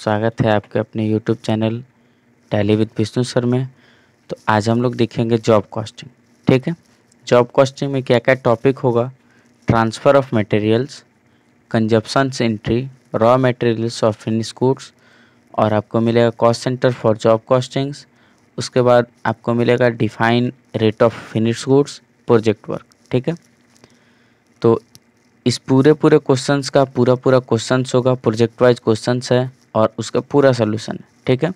स्वागत है आपके अपने YouTube channel Tally with Vishnu sir में तो आज हम लोग देखेंगे जॉब कॉस्टिंग ठीक है जॉब कॉस्टिंग में क्या क्या टॉपिक होगा transfer of materials consumptions entry raw materials of finish goods और आपको मिलेगा cost centre for job costings उसके बाद आपको मिलेगा define rate of finish goods project work ठीक है तो इस पूरे पूरे क्वेश्चंस का पूरा पूरा क्वेश्चंस होगा प्रोजेक्ट वाइज क्वेश्चंस है और उसका पूरा सोल्यूशन ठीक है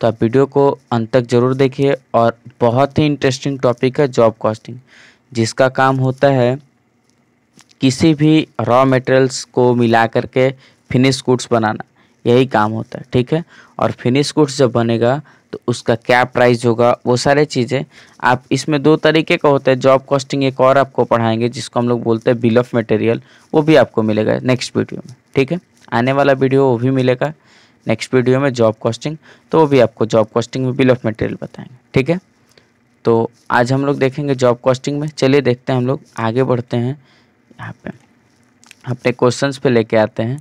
तो आप वीडियो को अंत तक ज़रूर देखिए और बहुत ही इंटरेस्टिंग टॉपिक है जॉब कॉस्टिंग जिसका काम होता है किसी भी रॉ मटेरियल्स को मिला करके फिनिश गुड्स बनाना यही काम होता है ठीक है और फिनिश गुड्स जब बनेगा तो उसका क्या प्राइस होगा वो सारे चीज़ें आप इसमें दो तरीके का होता है जॉब कॉस्टिंग एक और आपको पढ़ाएंगे जिसको हम लोग बोलते हैं बिल ऑफ मटेरियल वो भी आपको मिलेगा नेक्स्ट वीडियो में ठीक है आने वाला वीडियो वो भी मिलेगा नेक्स्ट वीडियो में जॉब कॉस्टिंग तो वो भी आपको जॉब कॉस्टिंग में बिल ऑफ मटेरियल बताएंगे ठीक है तो आज हम लोग देखेंगे जॉब कॉस्टिंग में चलिए देखते हैं हम लोग आगे बढ़ते हैं यहाँ पे अपने क्वेश्चंस पे लेके आते हैं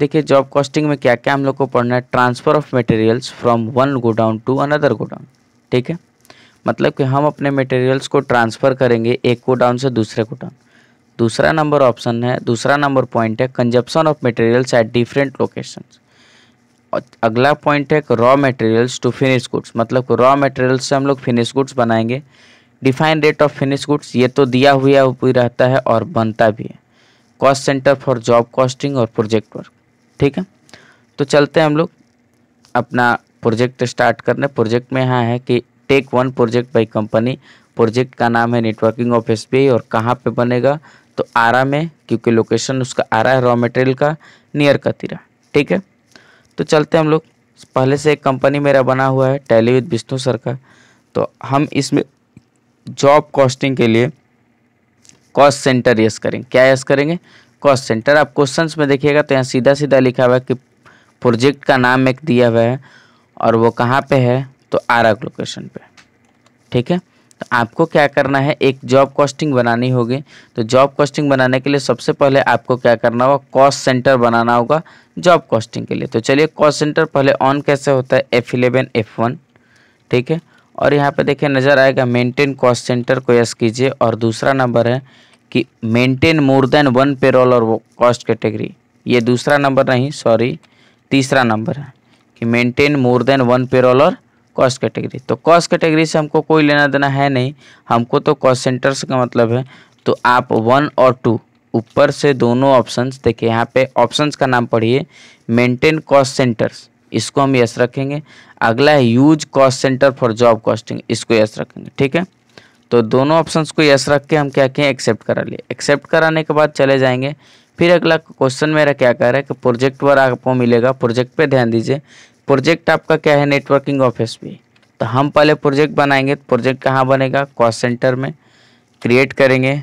देखिए जॉब कॉस्टिंग में क्या क्या हम लोग को पढ़ना है transfer of materials from one godown to another godown ठीक है मतलब कि हम अपने मटेरियल्स को ट्रांसफ़र करेंगे एक गोडाउन से दूसरे गोडाउन दूसरा नंबर ऑप्शन है दूसरा नंबर पॉइंट है consumption of materials at different locations अगला पॉइंट है raw materials to finish goods मतलब रॉ मटेरियल्स से हम लोग फिनिश गुड्स बनाएंगे define rate of finish goods ये तो दिया हुआ भी रहता है और बनता भी है cost centre for job costing और प्रोजेक्ट वर्क ठीक है तो चलते हैं हम लोग अपना प्रोजेक्ट स्टार्ट करने प्रोजेक्ट में यहाँ है कि take one project by company project का नाम है नेटवर्किंग ऑफ एस और कहाँ पे बनेगा तो आरा में क्योंकि लोकेशन उसका आरा है रॉ मटेरियल का नियर तीरा ठीक है तो चलते हम लोग पहले से एक कंपनी मेरा बना हुआ है टैली विद विष्णु सर का तो हम इसमें जॉब कॉस्टिंग के लिए कॉस्ट सेंटर यस करेंगे क्या यस करेंगे कॉस्ट सेंटर आप क्वेश्चंस में देखिएगा तो यहाँ सीधा सीधा लिखा हुआ है कि प्रोजेक्ट का नाम एक दिया हुआ है और वो कहाँ पे है तो आरा लोकेशन पे ठीक है तो आपको क्या करना है एक जॉब कॉस्टिंग बनानी होगी तो जॉब कॉस्टिंग बनाने के लिए सबसे पहले आपको क्या करना होगा कॉस्ट सेंटर बनाना होगा जॉब कॉस्टिंग के लिए तो चलिए कॉस्ट सेंटर पहले ऑन कैसे होता है एफ इलेवन एफ वन ठीक है और यहाँ पे देखिए नज़र आएगा मेंटेन कॉस्ट सेंटर को यस कीजिए और दूसरा नंबर है कि maintain more than one payroll और कॉस्ट कैटेगरी ये दूसरा नंबर नहीं सॉरी तीसरा नंबर है कि maintain more than one payroll और कॉस्ट कैटेगरी तो कॉस्ट कैटेगरी से हमको कोई लेना देना है नहीं हमको तो कॉस्ट सेंटर्स का मतलब है तो आप वन और टू ऊपर से दोनों ऑप्शंस देखिए यहाँ पे ऑप्शंस का नाम पढ़िए मेंटेन कॉस्ट सेंटर्स इसको हम यस रखेंगे अगला है use cost centre for job costing इसको यस रखेंगे ठीक है तो दोनों ऑप्शंस को यस रख के हम क्या कहें एक्सेप्ट करा लिए एक्सेप्ट कराने के बाद चले जाएंगे फिर अगला क्वेश्चन मेरा क्या कह रहा है कि प्रोजेक्ट वर्क आपको मिलेगा प्रोजेक्ट पे ध्यान दीजिए प्रोजेक्ट आपका क्या है नेटवर्किंग ऑफिस भी तो हम पहले प्रोजेक्ट बनाएंगे तो प्रोजेक्ट कहाँ बनेगा कॉस्ट सेंटर में क्रिएट करेंगे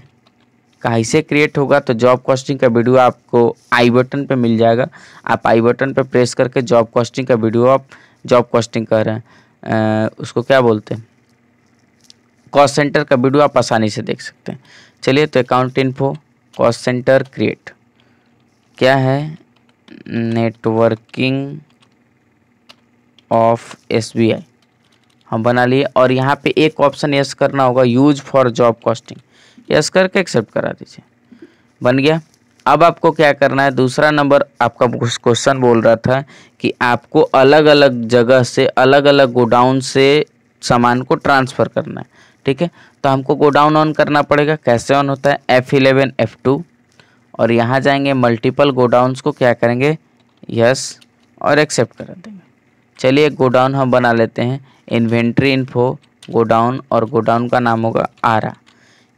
कहीं से क्रिएट होगा तो जॉब कॉस्टिंग का वीडियो आपको आई बटन पे मिल जाएगा आप आई बटन पे प्रेस करके जॉब कॉस्टिंग का वीडियो आप जॉब कॉस्टिंग कर रहे हैं आ, उसको क्या बोलते हैं कॉस्ट सेंटर का वीडियो आप आसानी से देख सकते हैं चलिए तो account info cost centre create क्या है नेटवर्किंग ऑफ आई हम बना लिए और यहाँ पे एक ऑप्शन यस करना होगा use for job costing yes करके एक्सेप्ट करा दीजिए बन गया अब आपको क्या करना है दूसरा नंबर आपका क्वेश्चन बोल रहा था कि आपको अलग अलग जगह से अलग अलग गोडाउन से सामान को ट्रांसफ़र करना है ठीक है तो हमको गोडाउन ऑन करना पड़ेगा कैसे ऑन होता है एफ इलेवन एफ टू और यहाँ जाएंगे मल्टीपल गोडाउन को क्या करेंगे यस और एक्सेप्ट कर देंगे चलिए गोडाउन हम बना लेते हैं इन्वेंट्री इन्फो गोडाउन और गोडाउन का नाम होगा आरा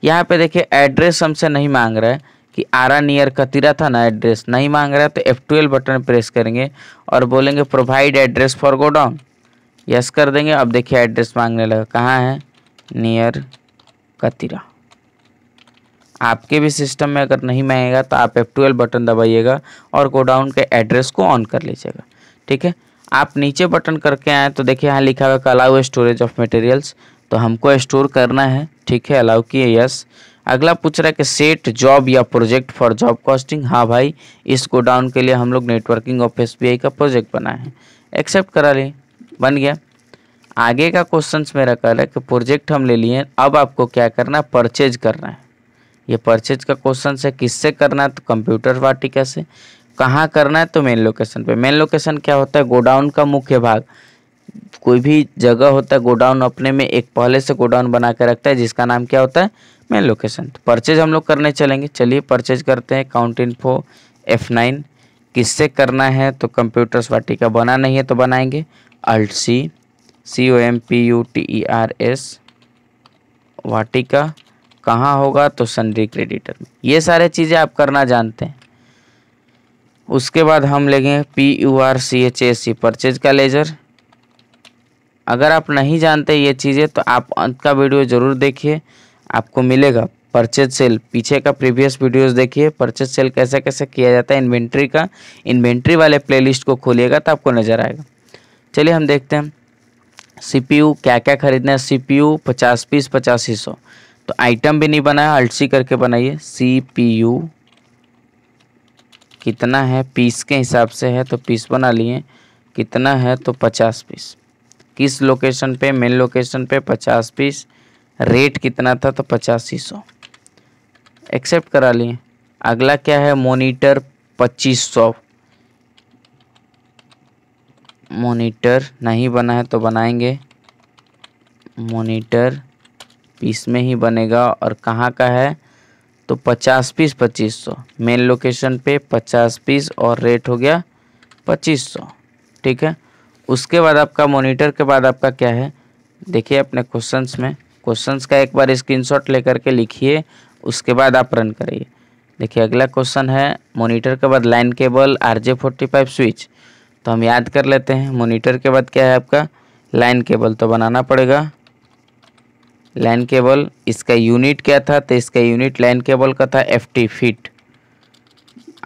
यहाँ पे देखिए एड्रेस हमसे नहीं मांग रहा है कि आरा नियर कतीरा था ना एड्रेस नहीं मांग रहा है तो एफ ट्वेल्व बटन प्रेस करेंगे और बोलेंगे provide address for godown yes कर देंगे अब देखिए एड्रेस मांगने लगा कहाँ है नियर कतिरा आपके भी सिस्टम में अगर नहीं मांगेगा तो आप एफ ट्वेल्व बटन दबाइएगा और गोडाउन के एड्रेस को ऑन कर लीजिएगा ठीक है आप नीचे बटन करके आए तो देखिए यहाँ लिखा हुआ अलाउ स्टोरेज ऑफ मटेरियल्स तो हमको स्टोर करना है ठीक है अलाउ किए यस अगला पूछ रहा है कि सेट जॉब या प्रोजेक्ट फॉर जॉब कॉस्टिंग हाँ भाई इस गोडाउन के लिए हम लोग नेटवर्किंग ऑफ एस का प्रोजेक्ट बनाए हैं एक्सेप्ट करा लिए बन गया आगे का क्वेश्चन मेरा कह रहा है कि प्रोजेक्ट हम ले लिए अब आपको क्या करना है परचेज करना है ये परचेज का क्वेश्चन है किससे करना है तो कंप्यूटर वाटिका से कहाँ करना है तो मेन लोकेशन पे मेन लोकेशन क्या होता है गोडाउन का मुख्य भाग कोई भी जगह होता है गोडाउन अपने में एक पहले से गोडाउन बना के रखता है जिसका नाम क्या होता है मेन लोकेशन तो परचेज हम लोग करने चलेंगे चलिए परचेज करते हैं count info F nine किससे करना है तो कंप्यूटर्स वाटिका बना नहीं है तो बनाएंगे alt C C O M P U T E R S वाटिका कहाँ होगा तो सनरी क्रेडिटर में ये सारे चीज़ें आप करना जानते हैं उसके बाद हम लेंगे P U R C H A C purchase का लेजर अगर आप नहीं जानते ये चीज़ें तो आप अंत का वीडियो ज़रूर देखिए आपको मिलेगा परचेज सेल पीछे का प्रीवियस वीडियोस देखिए परचेज सेल कैसे कैसे किया जाता है इन्वेंट्री का इन्वेंट्री वाले प्लेलिस्ट को खोलिएगा तो आपको नज़र आएगा चलिए हम देखते हैं सीपीयू क्या क्या खरीदना है सीपीयू पचास पीस पचासी सौ तो आइटम भी नहीं बनाया अल्टी करके बनाइए सी पी यू कितना है पीस के हिसाब से है तो पीस बना लिए कितना है तो पचास पीस किस लोकेशन पे मेन लोकेशन पे पचास पीस रेट कितना था तो पचासी सौ एक्सेप्ट करा लिए अगला क्या है मोनीटर पच्चीस सौ मोनीटर नहीं बना है तो बनाएंगे मोनीटर पीस में ही बनेगा और कहाँ का है तो पचास पीस पच्चीस सौ मेन लोकेशन पे पचास पीस और रेट हो गया पच्चीस सौ ठीक है उसके बाद आपका मॉनिटर के बाद आपका क्या है देखिए अपने क्वेश्चंस में क्वेश्चंस का एक बार स्क्रीनशॉट लेकर के लिखिए उसके बाद आप रन करिए देखिए अगला क्वेश्चन है मॉनिटर के बाद line cable R J forty five switch तो हम याद कर लेते हैं मोनीटर के बाद क्या है आपका लाइन केबल तो बनाना पड़ेगा लाइन केबल इसका यूनिट क्या था तो इसका यूनिट लाइन केबल का था एफ टी फिट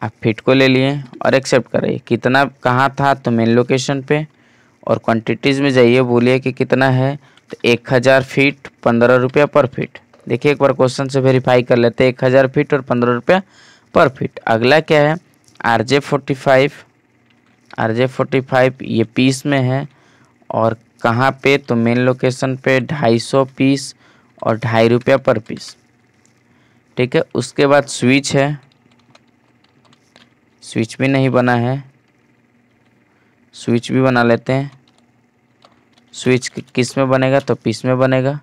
आप फिट को ले लिए और एक्सेप्ट करिए कितना कहाँ था तो मेन लोकेशन पे और क्वांटिटीज़ में जाइए बोलिए कि कितना है तो एक हज़ार फिट पंद्रह रुपया पर फिट देखिए एक बार क्वेश्चन से वेरीफाई कर लेते हैं एक हज़ार फिट और पंद्रह रुपया पर फिट अगला क्या है R J forty five R J forty five ये पीस में है और कहाँ पे तो मेन लोकेशन पे ढाई सौ पीस और ढाई रुपया पर पीस ठीक है उसके बाद स्विच है स्विच भी नहीं बना है स्विच भी बना लेते हैं स्विच किस में बनेगा तो पीस में बनेगा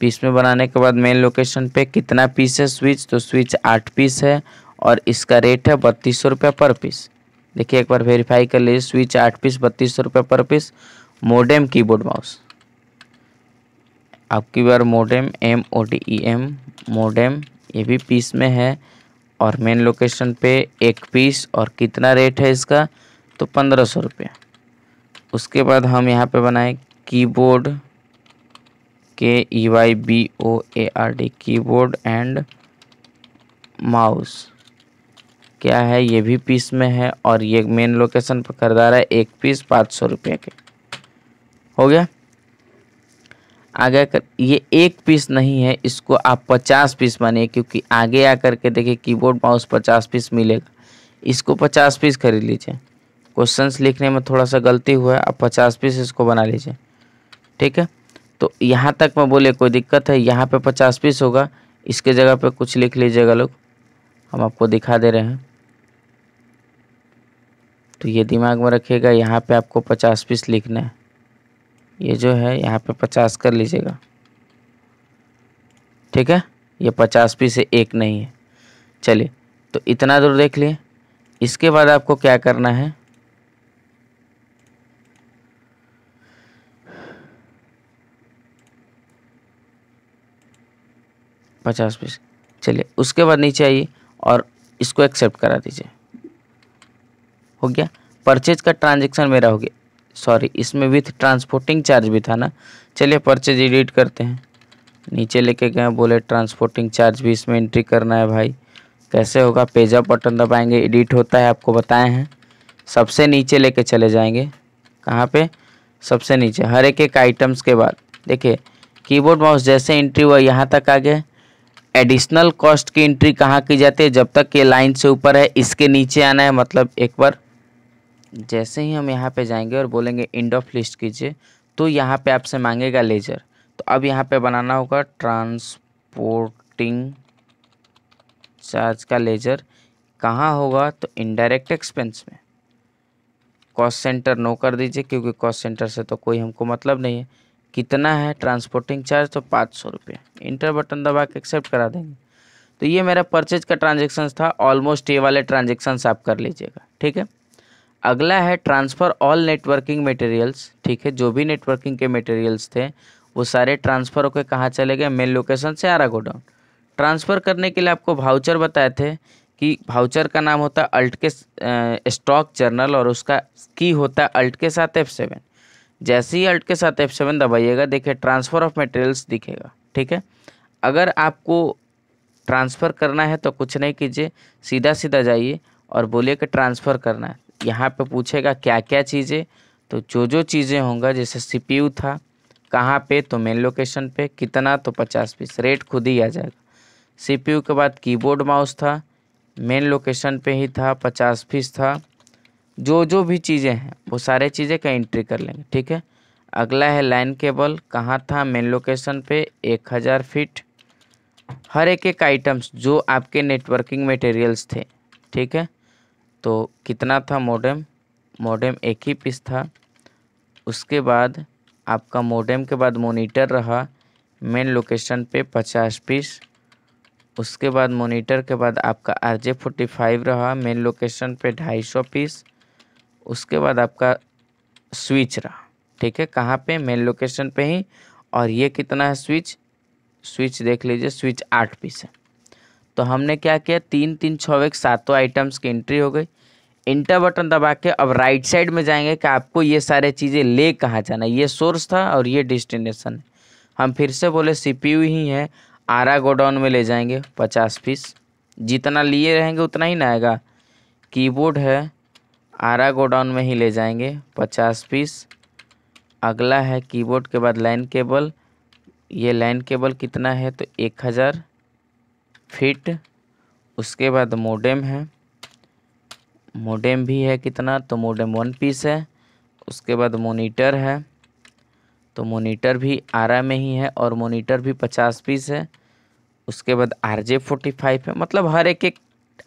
पीस में बनाने के बाद मेन लोकेशन पे कितना पीस है स्विच तो स्विच आठ पीस है और इसका रेट है बत्तीस सौ रुपये पर पीस देखिए एक बार वेरीफाई कर लीजिए स्विच आठ पीस बत्तीस सौ रुपये पर पीस मोडेम कीबोर्ड माउस आपकी बार modem M O T E M modem ये भी पीस में है और मेन लोकेशन पे एक पीस और कितना रेट है इसका तो पंद्रह सौ रुपये उसके बाद हम यहाँ पे बनाए keyboard K E Y B O A R D keyboard and mouse क्या है ये भी पीस में है और ये मेन लोकेशन पर खरीदा रहा है एक पीस पाँच सौ रुपये के हो गया आगे कर ये एक पीस नहीं है इसको आप पचास पीस मानिए क्योंकि आगे आकर के देखिए कीबोर्ड माउस पचास पीस मिलेगा इसको पचास पीस खरीद लीजिए क्वेश्चंस लिखने में थोड़ा सा गलती हुआ है आप पचास पीस इसको बना लीजिए ठीक है तो यहाँ तक मैं बोले कोई दिक्कत है यहाँ पे पचास पीस होगा इसके जगह पे कुछ लिख लीजिएगा लोग हम आपको दिखा दे रहे हैं तो ये दिमाग में रखिएगा यहाँ पे आपको पचास पीस लिखना है ये जो है यहाँ पे पचास कर लीजिएगा ठीक है ये पचास पी से एक नहीं है चलिए तो इतना दूर देख लिए इसके बाद आपको क्या करना है पचास पीस चलिए उसके बाद नीचे आइए और इसको एक्सेप्ट करा दीजिए हो गया परचेज का ट्रांजेक्शन मेरा हो गया सॉरी इसमें विथ ट्रांसपोर्टिंग चार्ज भी था ना चलिए परचेज एडिट करते हैं नीचे लेके गए बोले ट्रांसपोर्टिंग चार्ज भी इसमें एंट्री करना है भाई कैसे होगा पेजअप बटन दबाएंगे एडिट होता है आपको बताए हैं सबसे नीचे लेके चले जाएंगे कहाँ पे सबसे नीचे हर एक एक आइटम्स के बाद देखिए कीबोर्ड माउस जैसे एंट्री हुआ यहाँ तक आ गए एडिशनल कॉस्ट की एंट्री कहाँ की जाती है जब तक ये लाइन से ऊपर है इसके नीचे आना है मतलब एक बार जैसे ही हम यहाँ पे जाएंगे और बोलेंगे इंड ऑफ लिस्ट कीजिए तो यहाँ पे आपसे मांगेगा लेजर तो अब यहाँ पे बनाना होगा ट्रांसपोर्टिंग चार्ज का लेजर कहाँ होगा तो इनडायरेक्ट एक्सपेंस में कॉस्ट सेंटर नो कर दीजिए क्योंकि कॉस्ट सेंटर से तो कोई हमको मतलब नहीं है कितना है ट्रांसपोर्टिंग चार्ज तो पाँच सौ रुपये इंटर बटन दबा के एक्सेप्ट करा देंगे तो ये मेरा परचेज का ट्रांजेक्शन था ऑलमोस्ट ये वाले ट्रांजेक्शन्स आप कर लीजिएगा ठीक है अगला है ट्रांसफ़र ऑल नेटवर्किंग मटेरियल्स ठीक है जो भी नेटवर्किंग के मटेरियल्स थे वो सारे ट्रांसफ़र होकर कहाँ चले गए मेन लोकेशन से आरा गोडाउन ट्रांसफ़र करने के लिए आपको भाउचर बताए थे कि भाउचर का नाम होता है अल्ट के स्टॉक जर्नल और उसका की होता है अल्ट के साथ एफ सेवन जैसे ही अल्ट के साथ एफ सेवन दबाइएगा देखिए ट्रांसफ़र ऑफ मटेरियल्स दिखेगा ठीक है अगर आपको ट्रांसफ़र करना है तो कुछ नहीं कीजिए सीधा सीधा जाइए और बोलिए कि ट्रांसफ़र करना है यहाँ पे पूछेगा क्या क्या चीज़ें तो जो जो चीज़ें होंगे जैसे सीपीयू था कहाँ पे तो मेन लोकेशन पे कितना तो पचास पीस रेट खुद ही आ जाएगा सीपीयू के बाद कीबोर्ड माउस था मेन लोकेशन पे ही था पचास फीस था जो जो भी चीज़ें हैं वो सारे चीज़ें का एंट्री कर लेंगे ठीक है अगला है लाइन केबल कहाँ था मेन लोकेशन पे एक हज़ार फिट हर एक एक आइटम्स जो आपके नेटवर्किंग मटेरियल्स थे ठीक है तो कितना था मोडेम मोडेम एक ही पीस था उसके बाद आपका मोडेम के बाद मोनीटर रहा मेन लोकेशन पे पचास पीस उसके बाद मोनीटर के बाद आपका आर जे फोर्टी फाइव रहा मेन लोकेशन पे ढाई सौ पीस उसके बाद आपका स्विच रहा ठीक है कहाँ पे मेन लोकेशन पे ही और ये कितना है स्विच स्विच देख लीजिए स्विच आठ पीस है तो हमने क्या किया तीन तीन छः एक सातों आइटम्स की एंट्री हो गई इंटर बटन दबा के अब राइट साइड में जाएंगे कि आपको ये सारे चीज़ें ले कहाँ जाना ये सोर्स था और ये डिस्टिनेसन है हम फिर से बोले सीपीयू ही है आरा गोडाउन में ले जाएंगे पचास पीस जितना लिए रहेंगे उतना ही ना आएगा कीबोर्ड है आरा गोडाउन में ही ले जाएंगे पचास पीस अगला है कीबोर्ड के बाद लाइन केबल ये लाइन केबल कितना है तो एक हज़ार फिट उसके बाद मोडेम है मोडेम भी है कितना तो मोडेम वन पीस है उसके बाद मोनीटर है तो मोनीटर भी आरा में ही है और मोनीटर भी पचास पीस है उसके बाद आर जे फोर्टी फाइव है मतलब हर एक एक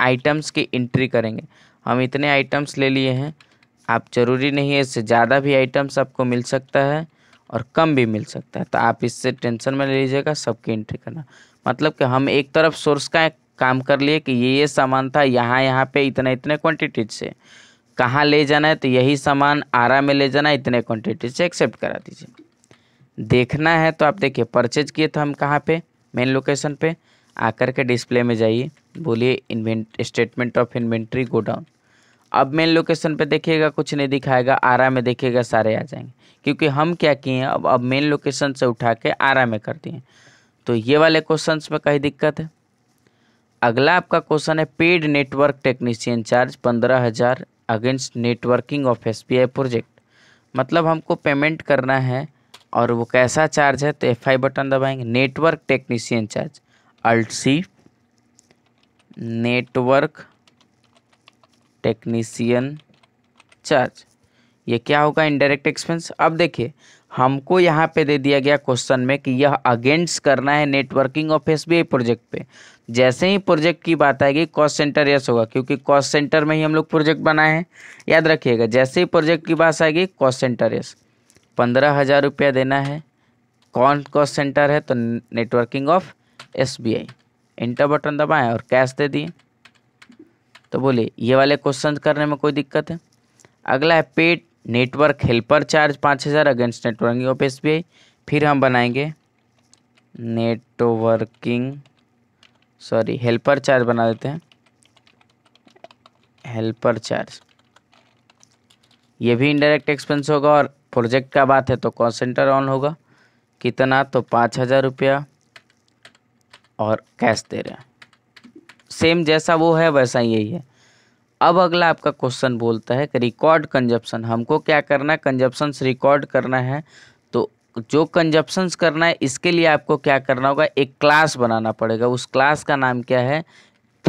आइटम्स की इंट्री करेंगे हम इतने आइटम्स ले लिए हैं आप जरूरी नहीं है इससे ज़्यादा भी आइटम्स आपको मिल सकता है और कम भी मिल सकता है तो आप इससे टेंशन में ले लीजिएगा सबकी इंट्री करना मतलब कि हम एक तरफ सोर्स का काम कर लिए कि ये ये सामान था यहाँ यहाँ पे इतने इतने क्वांटिटीज से कहाँ ले जाना है तो यही सामान आरा में ले जाना है इतने क्वांटिटी से एक्सेप्ट करा दीजिए देखना है तो आप देखिए परचेज किए थे तो हम कहाँ पे मेन लोकेशन पे आकर के डिस्प्ले में जाइए बोलिए inventory statement of inventory godown अब मेन लोकेशन पे देखिएगा कुछ नहीं दिखाएगा आरा में देखिएगा सारे आ जाएंगे क्योंकि हम क्या किए हैं अब अब मेन लोकेशन से उठा के आरा में कर दिए तो ये वाले क्वेश्चन में कहीं दिक्कत है अगला आपका क्वेश्चन है पेड नेटवर्क टेक्नीशियन चार्ज पंद्रह हज़ार against networking office project मतलब हमको पेमेंट करना है और वो कैसा चार्ज है तो एफ आई बटन दबाएंगे network technician charge alt C network technician charge ये क्या होगा इनडायरेक्ट एक्सपेंस अब देखिए हमको यहाँ पे दे दिया गया क्वेश्चन में कि यह अगेंस्ट करना है नेटवर्किंग ऑफ एस प्रोजेक्ट पे जैसे ही प्रोजेक्ट की बात आएगी कॉस्ट सेंटर यस होगा क्योंकि कॉस्ट सेंटर में ही हम लोग प्रोजेक्ट बनाए हैं याद रखिएगा जैसे ही प्रोजेक्ट की बात आएगी कॉस्ट सेंटर यस पंद्रह हज़ार रुपया देना है कौन कॉस्ट सेंटर है तो networking office enter button दबाएँ और कैश दे दिए तो बोलिए ये वाले क्वेश्चन करने में कोई दिक्कत है अगला है पेड नेटवर्क हेल्पर चार्ज पाँच हज़ार अगेंस्ट नेटवर्किंग ऑफ एस फिर हम बनाएंगे नेटवर्किंग सॉरी हेल्पर चार्ज बना देते हैं हेल्पर चार्ज ये भी इनडायरेक्ट एक्सपेंस होगा और प्रोजेक्ट का बात है तो कॉल सेंटर ऑन होगा कितना तो पाँच हज़ार रुपया और कैश दे रहे हैं सेम जैसा वो है वैसा यही है अब अगला आपका क्वेश्चन बोलता है कि रिकॉर्ड कंजप्शन हमको क्या करना है कंजप्शंस रिकॉर्ड करना है तो जो कंजप्शंस करना है इसके लिए आपको क्या करना होगा एक क्लास बनाना पड़ेगा उस क्लास का नाम क्या है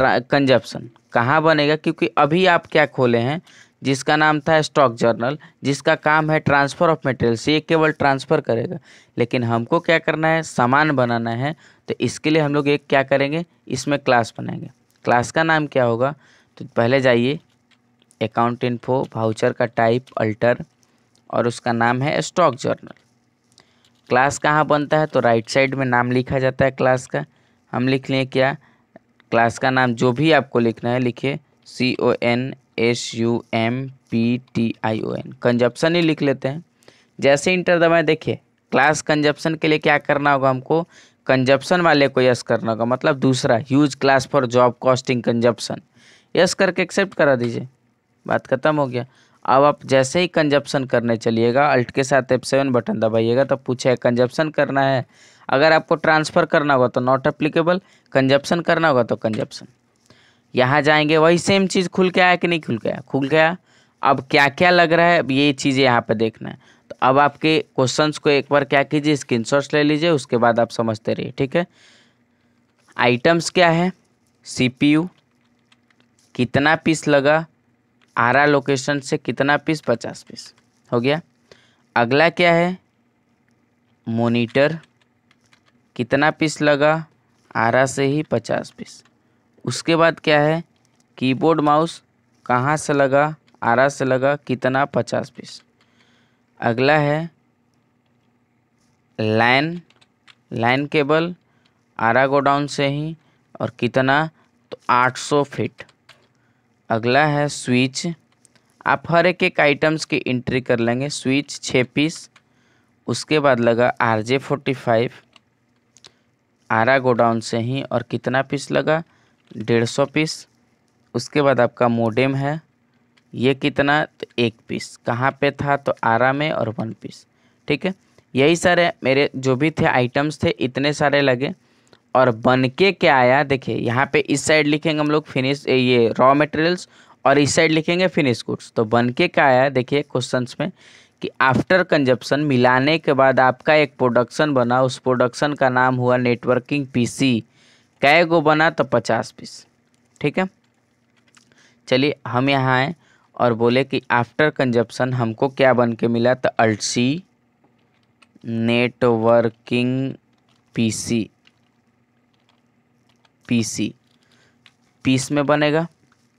कंजप्शन कहाँ बनेगा क्योंकि अभी आप क्या खोले हैं जिसका नाम था स्टॉक जर्नल जिसका काम है ट्रांसफ़र ऑफ मटेरियल्स ये केवल ट्रांसफ़र करेगा लेकिन हमको क्या करना है सामान बनाना है तो इसके लिए हम लोग एक क्या करेंगे इसमें क्लास बनाएंगे क्लास का नाम क्या होगा तो पहले जाइए अकाउंट इन्फो भाउचर का टाइप अल्टर और उसका नाम है स्टॉक जर्नल क्लास कहाँ बनता है तो राइट साइड में नाम लिखा जाता है क्लास का हम लिख लें क्या क्लास का नाम जो भी आपको लिखना है लिखिए C O N S U M P T I O N consumption ही लिख लेते हैं जैसे इंटर दबाएँ देखिए क्लास कंजप्शन के लिए क्या करना होगा हमको कंजप्शन वाले को यस करना होगा मतलब दूसरा use class for job costing consumption yes करके एक्सेप्ट करा दीजिए बात खत्म हो गया अब आप जैसे ही कंजप्शन करने चलिएगा अल्ट के साथ एफ सेवन बटन दबाइएगा तब पूछे कंजप्शन करना है अगर आपको ट्रांसफ़र करना होगा तो नॉट एप्लीकेबल कंजप्शन करना होगा तो कंजप्शन यहाँ जाएंगे वही सेम चीज़ खुल के आया कि नहीं खुल गया खुल गया अब क्या क्या लग रहा है अब ये चीज़ें यहाँ पर देखना है तो अब आपके क्वेश्चन को एक बार क्या कीजिए स्क्रीन ले लीजिए उसके बाद आप समझते रहिए ठीक है आइटम्स क्या है सी कितना पीस लगा आरा लोकेशन से कितना पीस पचास पीस हो गया अगला क्या है मोनीटर कितना पीस लगा आरा से ही पचास पीस उसके बाद क्या है कीबोर्ड माउस कहाँ से लगा आरा से लगा कितना पचास पीस अगला है लाइन लाइन केबल आरा गोडाउन से ही और कितना तो आठ सौ फिट अगला है स्विच आप हर एक एक आइटम्स की एंट्री कर लेंगे स्विच छः पीस उसके बाद लगा आर जे फोर्टी फाइव आरा गोडाउन से ही और कितना पीस लगा डेढ़ सौ पीस उसके बाद आपका मोडेम है ये कितना तो एक पीस कहाँ पे था तो आरा में और वन पीस ठीक है यही सारे मेरे जो भी थे आइटम्स थे इतने सारे लगे और बन के क्या आया देखिए यहाँ पे इस साइड लिखेंगे हम लोग फिनिश ये रॉ मटेरियल्स और इस साइड लिखेंगे फिनिश गुड्स तो बन के क्या आया देखिए क्वेश्चन में कि आफ्टर कंजप्शन मिलाने के बाद आपका एक प्रोडक्शन बना उस प्रोडक्शन का नाम हुआ नेटवर्किंग पीसी सी गो बना तो पचास पीस ठीक है चलिए हम यहाँ आए और बोले कि आफ्टर कंजप्शन हमको क्या बन के मिला तो alt C networking PC PC piece में बनेगा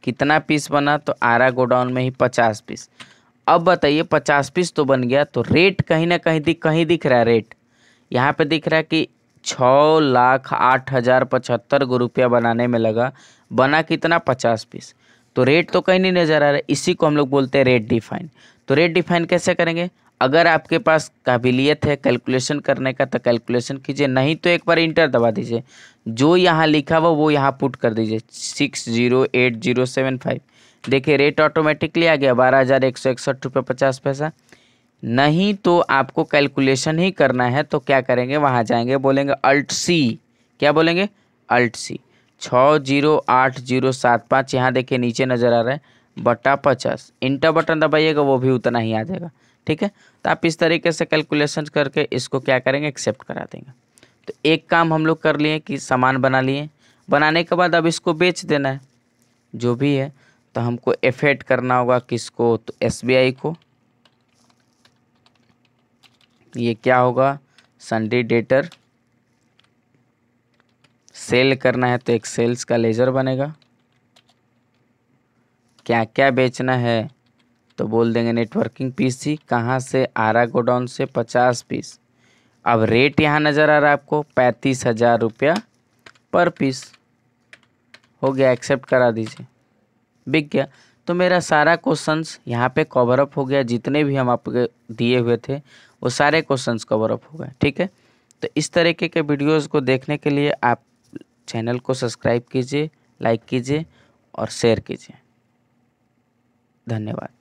कितना पीस बना तो आरा गोडाउन में ही पचास पीस अब बताइए पचास पीस तो बन गया तो रेट कहीं ना कहीं दिख कहीं दिख रहा है रेट यहाँ पे दिख रहा है कि छः लाख आठ हज़ार पचहत्तर गो रुपया बनाने में लगा बना कितना पचास पीस तो रेट तो कहीं नहीं नज़र आ रहा है इसी को हम लोग बोलते हैं रेट डिफाइन तो रेट डिफाइन कैसे करेंगे अगर आपके पास काबिलियत है कैलकुलेशन करने का तो कैलकुलेशन कीजिए नहीं तो एक बार इंटर दबा दीजिए जो यहाँ लिखा हुआ वो यहाँ पुट कर दीजिए six zero eight zero seven five देखिए रेट ऑटोमेटिकली आ गया बारह हज़ार एक सौ इकसठ रुपये पचास पैसा नहीं तो आपको कैलकुलेशन ही करना है तो क्या करेंगे वहाँ जाएंगे बोलेंगे अल्ट सी क्या बोलेंगे अल्ट सी छः जीरो आठ जीरो सात पाँच यहाँ देखिए नीचे नज़र आ रहा है बटा पचास इंटर बटन दबाइएगा वो भी उतना ही आ जाएगा ठीक है तो आप इस तरीके से कैलकुलेशन करके इसको क्या करेंगे एक्सेप्ट करा देंगे तो एक काम हम लोग कर लिए कि सामान बना लिए बनाने के बाद अब इसको बेच देना है जो भी है तो हमको एफेक्ट करना होगा किसको तो एसबीआई को ये क्या होगा संडे डेटर सेल करना है तो एक सेल्स का लेजर बनेगा क्या क्या बेचना है तो बोल देंगे नेटवर्किंग पीस जी कहाँ से आरा गोडाउन से पचास पीस अब रेट यहाँ नज़र आ रहा है आपको पैंतीस हज़ार रुपया पर पीस हो गया एक्सेप्ट करा दीजिए बिक गया तो मेरा सारा क्वेश्चंस यहाँ पे कवर अप हो गया जितने भी हम आपके दिए हुए थे वो सारे क्वेश्चंस कवर अप हो गए ठीक है तो इस तरीके के वीडियोस को देखने के लिए आप चैनल को सब्सक्राइब कीजिए लाइक कीजिए और शेयर कीजिए धन्यवाद